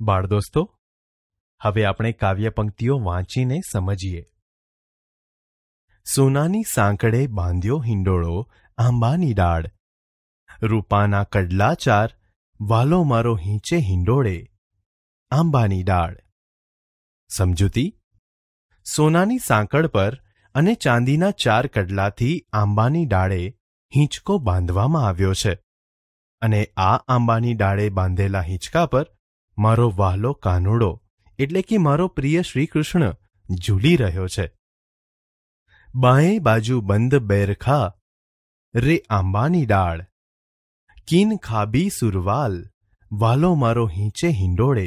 બાળ દોસ્તો હવે આપણે કાવ્ય પંક્તિઓ વાંચીને સમજીએ સોનાની સાંકળે બાંધ્યો હિંડોળો આંબાની ડાળ રૂપાના કડલા ચાર વાલો મારો હીંચે હિંડોળે આંબાની ડાળ સમજૂતી સોનાની સાંકળ પર અને ચાંદીના ચાર કડલાથી આંબાની ડાળે હિંચકો બાંધવામાં આવ્યો છે અને આ આંબાની ડાળે બાંધેલા હિંચકા પર મારો વહાલો કાનુડો એટલે કે મારો પ્રિય શ્રીકૃષ્ણ ઝૂલી રહ્યો છે બાંયે બાજુ બંધ બેરખા રે આંબાની ડાળ કિન ખાબી સુરવાલ વાલો મારો હીંચે હિંડોળે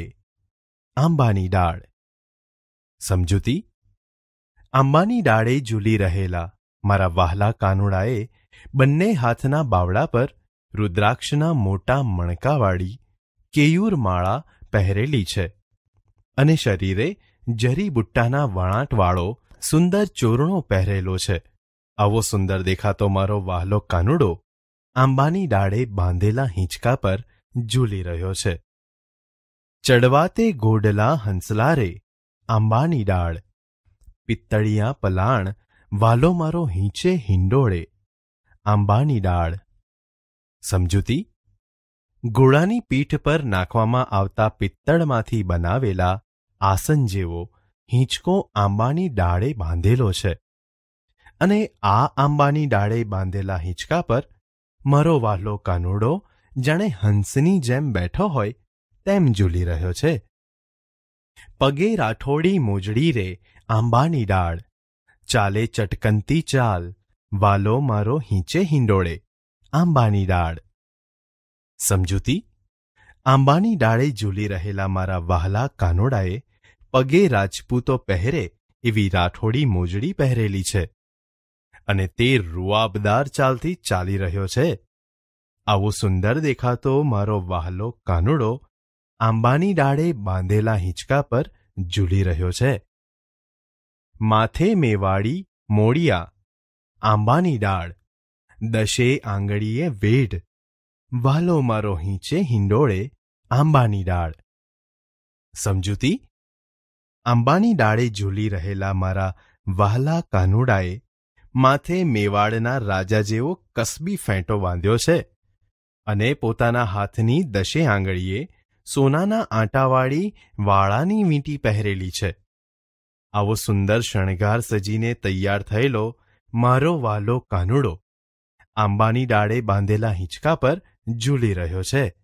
આંબાની ડાળ સમજૂતી આંબાની ડાળે ઝૂલી રહેલા મારા વાહલા કાનુડાએ બંને હાથના બાવડા પર રુદ્રાક્ષના મોટા મણકાવાળી કેયુર માળા પહેરેલી છે અને શરીરે જરી બુટ્ટાના વણાટવાળો સુંદર ચોરણો પહેરેલો છે આવો સુંદર દેખાતો મારો વાહલો કાનુડો આંબાની ડાળે બાંધેલા હિંચકા પર ઝૂલી રહ્યો છે ચડવાતે ગોડલા હંસલારે આંબાની ડાળ પિત્તળિયા પલાણ વાલો મારો હિંચે હિંડોળે આંબાની ડાળ સમજૂતી ઘોડાની પીઠ પર નાખવામાં આવતા પિત્તળમાંથી બનાવેલા આસન જેવો હિંચકો આંબાની ડાળે બાંધેલો છે અને આ આંબાની ડાળે બાંધેલા હિંચકા પર મારો વાહલો કાનુડો જાણે હંસની જેમ બેઠો હોય તેમ ઝૂલી રહ્યો છે પગે રાઠોડી મોજડી રે આંબાની ડાળ ચાલે ચટકંતી ચાલ વાલો મારો હિંચે હિંડોળે આંબાની ડાળ સમજૂતી આંબાની ડાળે ઝૂલી રહેલા મારા વહાલા કાનોડાએ પગે રાજપૂતો પહેરે એવી રાઠોડી મોજડી પહેરેલી છે અને તે રૂઆબદાર ચાલથી ચાલી રહ્યો છે આવો સુંદર દેખાતો મારો વહાલો કાનોડો આંબાની ડાળે બાંધેલા હિંચકા પર ઝૂલી રહ્યો છે માથે મેવાડી મોડિયા આંબાની ડાળ દશે આંગળીએ વેઢ વાલો મારો હીંચે હિંડોળે આંબાની ડાળ સમજૂતી આંબાની ડાળે ઝૂલી રહેલા મારા વહાલા કાનુડાએ માથે મેવાડના રાજા જેવો કસબી ફેંટો બાંધ્યો છે અને પોતાના હાથની દશે આંગળીએ સોનાના આંટાવાળી વાળાની વીંટી પહેરેલી છે આવો સુંદર શણગાર સજીને તૈયાર થયેલો મારો વાલો કાનુડો આંબાની ડાળે બાંધેલા હિંચકા પર ઝૂલી રહ્યો છે